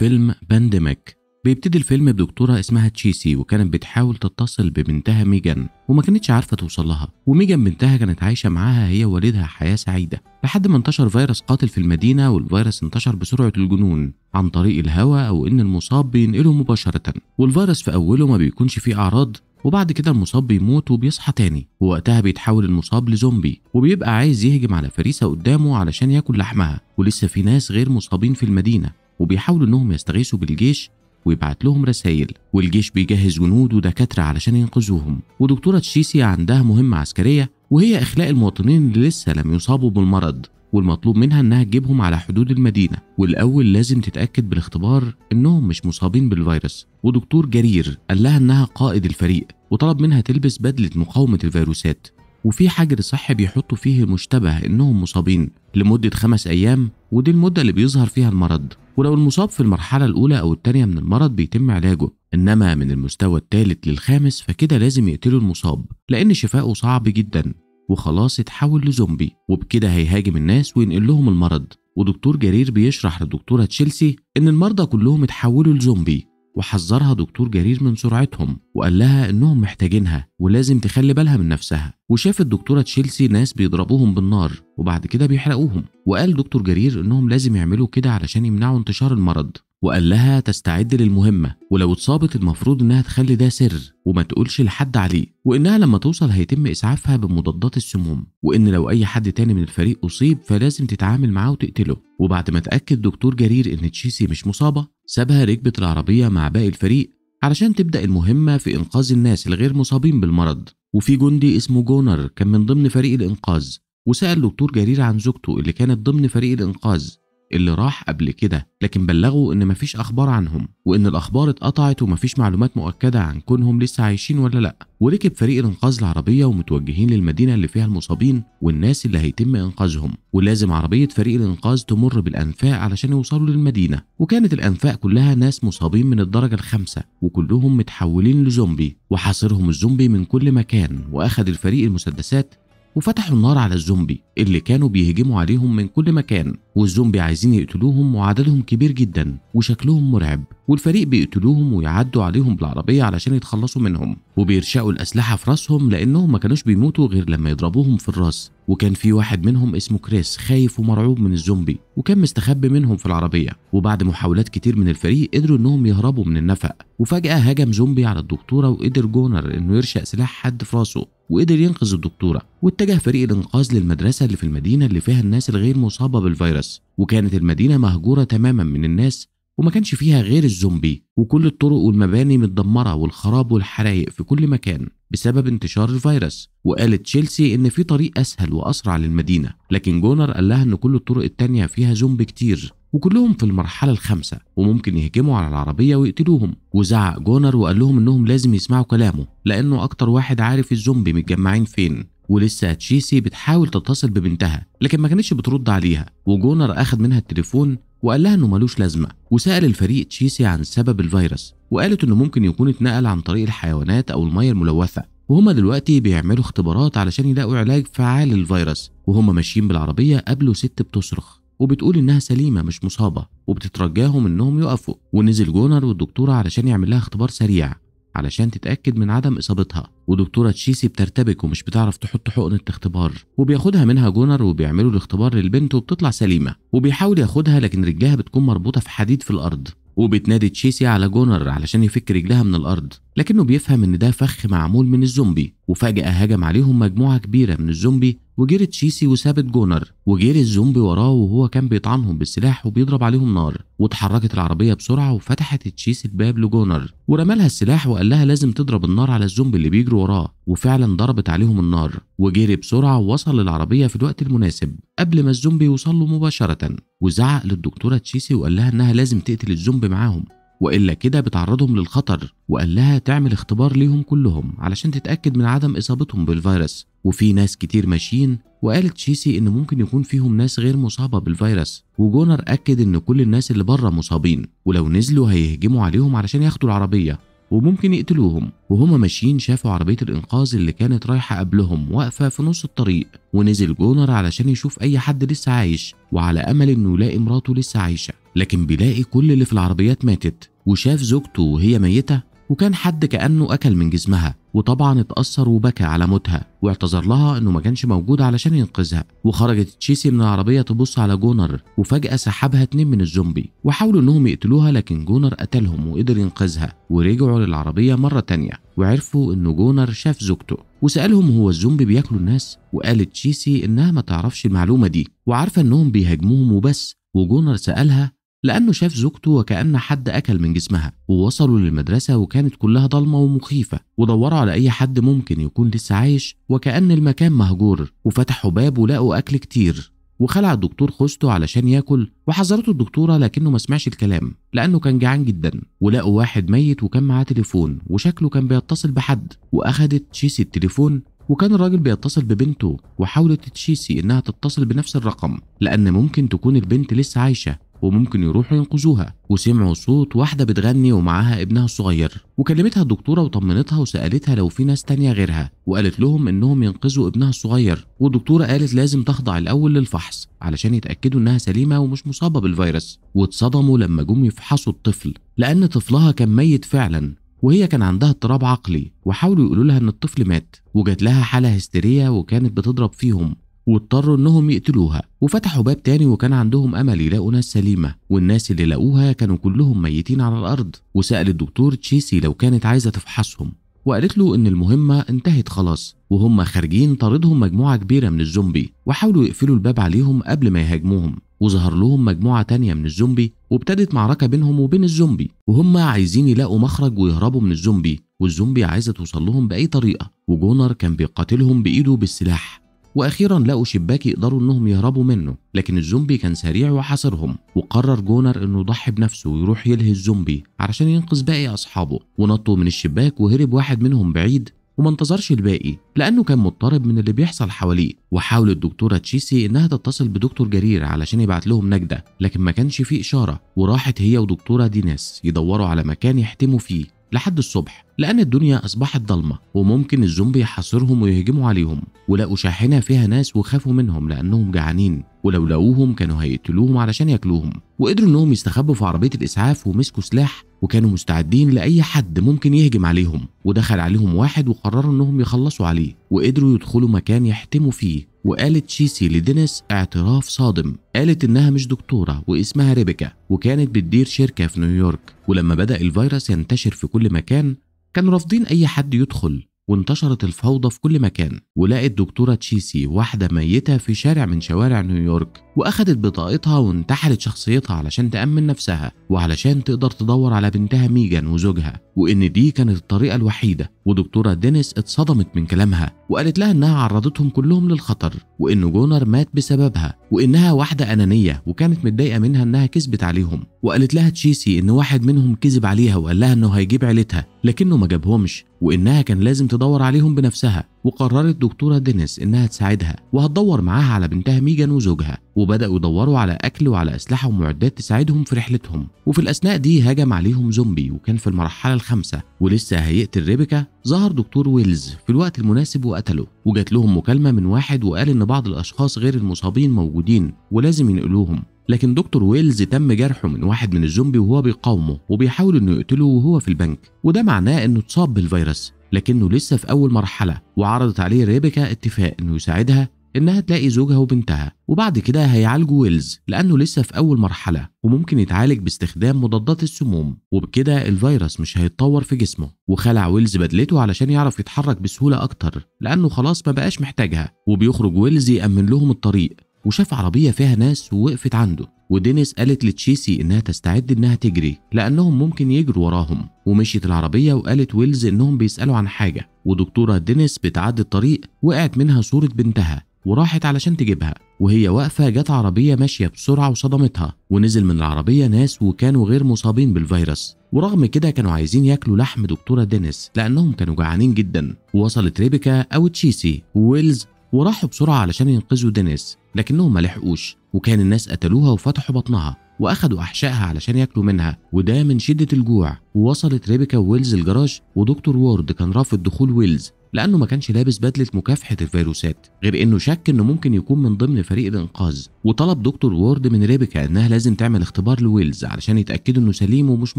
فيلم بانديميك بيبتدي الفيلم بدكتورة اسمها تشيسي وكانت بتحاول تتصل ببنتها ميجان وما كانتش عارفة توصل لها وميجان بنتها كانت عايشة معاها هي ووالدها حياة سعيدة لحد ما انتشر فيروس قاتل في المدينة والفيروس انتشر بسرعة الجنون عن طريق الهواء أو إن المصاب بينقله مباشرة والفيروس في أوله ما بيكونش فيه أعراض وبعد كده المصاب بيموت وبيصحى تاني ووقتها بيتحول المصاب لزومبي وبيبقى عايز يهجم على فريسة قدامه علشان ياكل لحمها ولسه في ناس غير مصابين في المدينة وبيحاولوا انهم يستغيثوا بالجيش ويبعت لهم رسائل والجيش بيجهز جنود ودكاترة علشان ينقذوهم ودكتورة تشيسي عندها مهمة عسكرية وهي إخلاء المواطنين اللي لسه لم يصابوا بالمرض والمطلوب منها إنها تجيبهم على حدود المدينة والأول لازم تتأكد بالاختبار إنهم مش مصابين بالفيروس ودكتور جرير قال لها إنها قائد الفريق وطلب منها تلبس بدلة مقاومة الفيروسات وفي حجر صحي بيحطوا فيه المشتبه انهم مصابين لمده خمس ايام ودي المده اللي بيظهر فيها المرض ولو المصاب في المرحله الاولى او الثانيه من المرض بيتم علاجه انما من المستوى الثالث للخامس فكده لازم يقتلوا المصاب لان شفائه صعب جدا وخلاص اتحول لزومبي وبكده هيهاجم الناس وينقل لهم المرض ودكتور جرير بيشرح لدكتوره تشيلسي ان المرضى كلهم اتحولوا لزومبي وحذرها دكتور جرير من سرعتهم وقال لها انهم محتاجينها ولازم تخلي بالها من نفسها وشاف الدكتوره تشيلسي ناس بيضربوهم بالنار وبعد كده بيحرقوهم وقال دكتور جرير انهم لازم يعملوا كده علشان يمنعوا انتشار المرض وقال لها تستعد للمهمة ولو اتصابت المفروض إنها تخلي ده سر وما تقولش لحد عليه وإنها لما توصل هيتم إسعافها بمضادات السموم وإن لو أي حد تاني من الفريق أصيب فلازم تتعامل معاه وتقتله وبعد ما اتأكد دكتور جرير إن تشيسي مش مصابة سابها ركبت العربية مع باقي الفريق علشان تبدأ المهمة في إنقاذ الناس الغير مصابين بالمرض وفي جندي اسمه جونر كان من ضمن فريق الإنقاذ وسأل دكتور جرير عن زوجته اللي كانت ضمن فريق الإنقاذ اللي راح قبل كده لكن بلغوا ان مفيش اخبار عنهم وان الاخبار اتقطعت ومفيش معلومات مؤكده عن كونهم لسه عايشين ولا لا وركب فريق الانقاذ العربيه ومتوجهين للمدينه اللي فيها المصابين والناس اللي هيتم انقاذهم ولازم عربيه فريق الانقاذ تمر بالانفاق علشان يوصلوا للمدينه وكانت الانفاق كلها ناس مصابين من الدرجه الخامسه وكلهم متحولين لزومبي وحاصرهم الزومبي من كل مكان واخد الفريق المسدسات وفتحوا النار على الزومبي اللي كانوا بيهجموا عليهم من كل مكان والزومبي عايزين يقتلوهم وعددهم كبير جدا وشكلهم مرعب والفريق بيقتلوهم ويعدوا عليهم بالعربيه علشان يتخلصوا منهم وبيرشقوا الاسلحه في راسهم لانهم ما كانوش بيموتوا غير لما يضربوهم في الراس وكان في واحد منهم اسمه كريس خايف ومرعوب من الزومبي وكان مستخبي منهم في العربيه وبعد محاولات كتير من الفريق قدروا انهم يهربوا من النفق وفجاه هجم زومبي على الدكتوره وقدر جونر انه يرشق سلاح حد في راسه وقدر ينقذ الدكتوره واتجه فريق الانقاذ للمدرسه اللي في المدينه اللي فيها الناس الغير مصابه بالفيروس وكانت المدينه مهجوره تماما من الناس وما كانش فيها غير الزومبي وكل الطرق والمباني متدمرة والخراب والحرايق في كل مكان بسبب انتشار الفيروس وقالت تشيلسي ان في طريق اسهل واسرع للمدينة لكن جونر قال لها ان كل الطرق التانية فيها زومبي كتير وكلهم في المرحلة الخامسة وممكن يهجموا على العربية ويقتلوهم وزعق جونر وقال لهم انهم لازم يسمعوا كلامه لانه اكتر واحد عارف الزومبي متجمعين فين ولسه تشيسي بتحاول تتصل ببنتها لكن ما كانتش بترد عليها وجونر اخد منها التليفون وقال لها انه ملوش لازمه وسال الفريق تشيسي عن سبب الفيروس وقالت انه ممكن يكون اتنقل عن طريق الحيوانات او الميه الملوثه وهما دلوقتي بيعملوا اختبارات علشان يلاقوا علاج فعال للفيروس وهما ماشيين بالعربيه قابلوا ست بتصرخ وبتقول انها سليمه مش مصابه وبتترجاهم انهم يقفوا ونزل جونر والدكتوره علشان يعمل لها اختبار سريع علشان تتأكد من عدم إصابتها ودكتورة تشيسي بترتبك ومش بتعرف تحط حقنة اختبار وبياخدها منها جونر وبيعملوا الاختبار للبنت وبتطلع سليمة وبيحاول ياخدها لكن رجلها بتكون مربوطة في حديد في الأرض وبتنادي تشيسي على جونر علشان يفك رجلها من الأرض لكنه بيفهم ان ده فخ معمول من الزومبي وفجأة هجم عليهم مجموعة كبيرة من الزومبي وجري تشيسي وسابت جونر وجري الزومبي وراه وهو كان بيطعنهم بالسلاح وبيضرب عليهم نار واتحركت العربية بسرعة وفتحت تشيسي الباب لجونر ورمالها السلاح وقال لها لازم تضرب النار على الزومبي اللي بيجري وراه وفعلا ضربت عليهم النار وجري بسرعة ووصل للعربية في الوقت المناسب قبل ما الزومبي يوصل له مباشرة وزعق للدكتورة تشيسي وقال لها انها لازم تقتل الزومبي معاهم والا كده بتعرضهم للخطر وقال لها تعمل اختبار ليهم كلهم علشان تتاكد من عدم اصابتهم بالفيروس وفي ناس كتير ماشيين وقالت شيسي ان ممكن يكون فيهم ناس غير مصابه بالفيروس وجونر اكد ان كل الناس اللي بره مصابين ولو نزلوا هيهجموا عليهم علشان ياخدوا العربيه وممكن يقتلوهم وهما ماشيين شافوا عربية الإنقاذ اللي كانت رايحة قبلهم واقفة في نص الطريق ونزل جونر علشان يشوف أي حد لسه عايش وعلى أمل إنه يلاقي مراته لسه عايشة لكن بيلاقي كل اللي في العربيات ماتت وشاف زوجته وهي ميتة وكان حد كأنه أكل من جسمها وطبعا اتأثر وبكى على موتها واعتذر لها إنه ما كانش موجود علشان ينقذها وخرجت تشيسي من العربية تبص على جونر وفجأة سحبها اتنين من الزومبي وحاولوا إنهم يقتلوها لكن جونر قتلهم وقدر ينقذها ورجعوا للعربية مرة تانية وعرفوا إنه جونر شاف زوجته وسألهم هو الزومبي بياكلوا الناس وقالت تشيسي إنها ما تعرفش المعلومة دي وعارفة إنهم بيهاجموهم وبس وجونر سألها لأنه شاف زوجته وكأن حد أكل من جسمها ووصلوا للمدرسة وكانت كلها ضلمة ومخيفة ودوروا على أي حد ممكن يكون لسه عايش وكأن المكان مهجور وفتحوا باب ولقوا أكل كتير وخلع الدكتور خوسته علشان ياكل وحذرته الدكتوره لكنه ما سمعش الكلام لانه كان جعان جدا ولقوا واحد ميت وكان معاه تليفون وشكله كان بيتصل بحد واخدت تشيسي التليفون وكان الراجل بيتصل ببنته وحاولت تشيسي انها تتصل بنفس الرقم لان ممكن تكون البنت لسه عايشه وممكن يروحوا ينقذوها وسمعوا صوت واحدة بتغني ومعاها ابنها الصغير وكلمتها الدكتورة وطمنتها وسألتها لو في ناس تانية غيرها وقالت لهم انهم ينقذوا ابنها الصغير والدكتورة قالت لازم تخضع الاول للفحص علشان يتأكدوا انها سليمة ومش مصابة بالفيروس واتصدموا لما جم يفحصوا الطفل لأن طفلها كان ميت فعلا وهي كان عندها اضطراب عقلي وحاولوا يقولوا لها ان الطفل مات وجات لها حالة هستيرية وكانت بتضرب فيهم واضطروا انهم يقتلوها وفتحوا باب تاني وكان عندهم امل يلاقوا ناس سليمه والناس اللي لاقوها كانوا كلهم ميتين على الارض وسال الدكتور تشيسي لو كانت عايزه تفحصهم وقالت له ان المهمه انتهت خلاص وهم خارجين طاردهم مجموعه كبيره من الزومبي وحاولوا يقفلوا الباب عليهم قبل ما يهاجموهم وظهر لهم مجموعة تانية من الزومبي وابتدت معركة بينهم وبين الزومبي وهم عايزين يلاقوا مخرج ويهربوا من الزومبي والزومبي عايزة توصل لهم بأي طريقة وجونر كان بيقاتلهم بإيده بالسلاح واخيرا لقوا شباك يقدروا انهم يهربوا منه لكن الزومبي كان سريع وحاصرهم وقرر جونر انه يضحي بنفسه ويروح يلهي الزومبي علشان ينقذ باقي اصحابه ونطوا من الشباك وهرب واحد منهم بعيد وما انتظرش الباقي لانه كان مضطرب من اللي بيحصل حواليه وحاولت الدكتوره تشيسي انها تتصل بدكتور جرير علشان يبعت لهم نجده لكن ما كانش فيه اشاره وراحت هي ودكتوره ديناس يدوروا على مكان يحتموا فيه لحد الصبح لأن الدنيا أصبحت ضلمة وممكن الزومبي يحاصرهم ويهجموا عليهم ولقوا شاحنة فيها ناس وخافوا منهم لأنهم جعانين ولو لقوهم كانوا هيقتلوهم علشان ياكلوهم وقدروا انهم يستخبوا في عربيه الاسعاف ومسكوا سلاح وكانوا مستعدين لاي حد ممكن يهجم عليهم ودخل عليهم واحد وقرروا انهم يخلصوا عليه وقدروا يدخلوا مكان يحتموا فيه وقالت شيسي لدينيس اعتراف صادم قالت انها مش دكتوره واسمها ريبيكا وكانت بتدير شركه في نيويورك ولما بدا الفيروس ينتشر في كل مكان كانوا رافضين أي حد يدخل وانتشرت الفوضى في كل مكان ولقت دكتورة تشيسي واحدة ميتة في شارع من شوارع نيويورك وأخدت بطاقتها وانتحلت شخصيتها علشان تأمن نفسها وعلشان تقدر تدور على بنتها ميجان وزوجها وإن دي كانت الطريقة الوحيدة ودكتورة دينيس اتصدمت من كلامها وقالت لها إنها عرضتهم كلهم للخطر وإن جونر مات بسببها وإنها واحدة أنانية وكانت متضايقة منها إنها كذبت عليهم وقالت لها تشيسي إن واحد منهم كذب عليها وقال لها إنه هيجيب عيلتها لكنه ما جابهمش وإنها كان لازم تدور عليهم بنفسها وقررت دكتورة دينيس إنها تساعدها وهتدور معاها على بنتها ميجان وزوجها وبدأوا يدوروا على أكل وعلى أسلحة ومعدات تساعدهم في رحلتهم وفي الأثناء دي هجم عليهم زومبي وكان في المرحلة الخامسة ولسه هيقتل ريبيكا ظهر دكتور ويلز في الوقت المناسب وقتله وجات لهم مكالمة من واحد وقال إن بعض الأشخاص غير المصابين موجودين ولازم ينقلوهم لكن دكتور ويلز تم جرحه من واحد من الزومبي وهو بيقاومه وبيحاول انه يقتله وهو في البنك وده معناه انه اتصاب بالفيروس لكنه لسه في أول مرحلة وعرضت عليه ريبيكا اتفاق إنه يساعدها إنها تلاقي زوجها وبنتها وبعد كده هيعالجوا ويلز لأنه لسه في أول مرحلة وممكن يتعالج باستخدام مضادات السموم وبكده الفيروس مش هيتطور في جسمه وخلع ويلز بدلته علشان يعرف يتحرك بسهولة أكتر لأنه خلاص ما بقاش محتاجها وبيخرج ويلز يأمن لهم الطريق وشاف عربية فيها ناس ووقفت عنده ودينيس قالت لتشيسي انها تستعد انها تجري لانهم ممكن يجروا وراهم ومشيت العربية وقالت ويلز انهم بيسألوا عن حاجة ودكتورة دينيس بتعدي الطريق وقعت منها صورة بنتها وراحت علشان تجيبها وهي واقفة جت عربية ماشية بسرعة وصدمتها ونزل من العربية ناس وكانوا غير مصابين بالفيروس ورغم كده كانوا عايزين ياكلوا لحم دكتورة دينيس لأنهم كانوا جعانين جدا ووصلت ريبيكا أو تشيسي وويلز وراحوا بسرعة علشان ينقذوا دينيس لكنهم ما لحقوش وكان الناس قتلوها وفتحوا بطنها واخدوا احشائها علشان ياكلوا منها وده من شده الجوع ووصلت ريبيكا وويلز الجراج ودكتور وورد كان رافض دخول ويلز لانه ما كانش لابس بدله مكافحه الفيروسات غير انه شك انه ممكن يكون من ضمن فريق الانقاذ وطلب دكتور وورد من ريبيكا انها لازم تعمل اختبار لويلز علشان يتاكدوا انه سليم ومش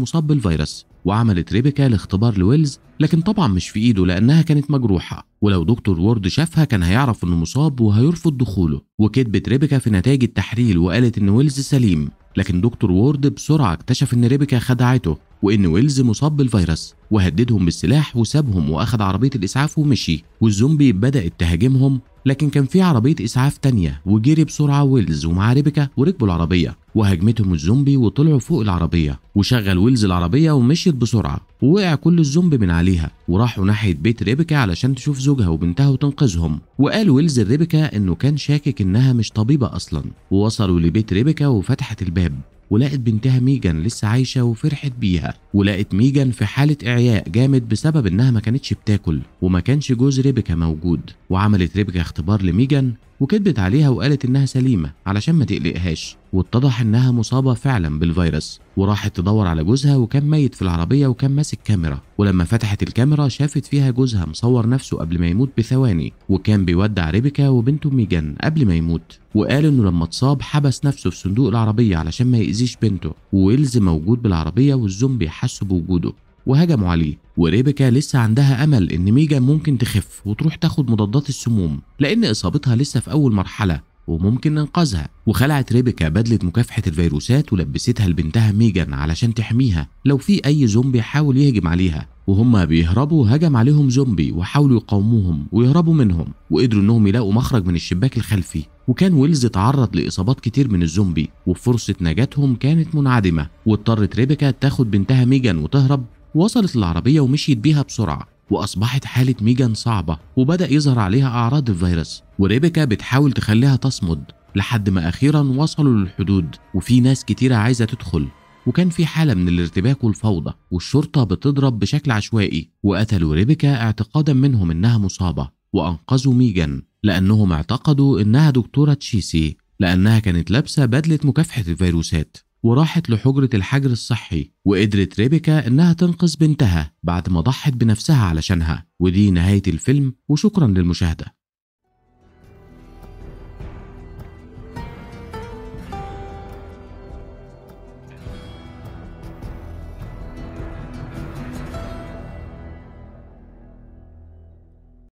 مصاب بالفيروس وعملت ريبيكا الاختبار لويلز لكن طبعا مش في ايده لانها كانت مجروحه ولو دكتور وورد شافها كان هيعرف انه مصاب وهيرفض دخوله وكتبت ريبيكا في نتائج التحليل وقالت ان ويلز سليم لكن دكتور وورد بسرعة اكتشف إن ريبيكا خدعته وإن ويلز مصاب بالفيروس وهددهم بالسلاح وسابهم وأخد عربية الإسعاف ومشي والزومبي بدأت تهاجمهم لكن كان في عربية إسعاف تانية وجري بسرعة ويلز ومع ريبيكا وركبوا العربية وهاجمتهم الزومبي وطلعوا فوق العربية وشغل ويلز العربية ومشيت بسرعة ووقع كل الزومبي من عليها وراحوا ناحية بيت ريبيكا علشان تشوف زوجها وبنتها وتنقذهم وقال ويلز لريبيكا انه كان شاكك انها مش طبيبة اصلا ووصلوا لبيت ريبيكا وفتحت الباب ولقت بنتها ميجان لسه عايشه وفرحت بيها ولقت ميجان في حاله اعياء جامد بسبب انها ما كانتش بتاكل وما كانش جوز ريبيكا موجود وعملت ريبيكا اختبار لميجان وكذبت عليها وقالت انها سليمه علشان ما تقلقهاش واتضح انها مصابه فعلا بالفيروس وراحت تدور على جوزها وكان ميت في العربيه وكان ماسك كاميرا ولما فتحت الكاميرا شافت فيها جوزها مصور نفسه قبل ما يموت بثواني وكان بيودع ريبيكا وبنته ميجان قبل ما يموت وقال انه لما اتصاب حبس نفسه في صندوق العربيه علشان ما يأذيش بنته ويلز موجود بالعربيه والزومبي حسوا بوجوده وهجموا عليه وريبيكا لسه عندها امل ان ميجان ممكن تخف وتروح تاخد مضادات السموم لان اصابتها لسه في اول مرحله وممكن ننقذها وخلعت ريبيكا بدلة مكافحة الفيروسات ولبستها لبنتها ميجان علشان تحميها لو في أي زومبي حاول يهجم عليها وهما بيهربوا هجم عليهم زومبي وحاولوا يقاوموهم ويهربوا منهم وقدروا انهم يلاقوا مخرج من الشباك الخلفي وكان ويلز اتعرض لاصابات كتير من الزومبي وفرصه نجاتهم كانت منعدمه واضطرت ريبيكا تاخد بنتها ميجان وتهرب وصلت العربية ومشيت بيها بسرعة وأصبحت حالة ميجان صعبة وبدأ يظهر عليها أعراض الفيروس وريبيكا بتحاول تخليها تصمد لحد ما أخيرا وصلوا للحدود وفي ناس كتيرة عايزة تدخل وكان في حالة من الارتباك والفوضى والشرطة بتضرب بشكل عشوائي وقتلوا ريبيكا اعتقادا منهم إنها مصابة وأنقذوا ميجان لأنهم اعتقدوا إنها دكتورة تشيسي لأنها كانت لابسة بدلة مكافحة الفيروسات وراحت لحجرة الحجر الصحي وقدرت ريبيكا إنها تنقذ بنتها بعد ما ضحت بنفسها علشانها ودي نهاية الفيلم وشكرا للمشاهدة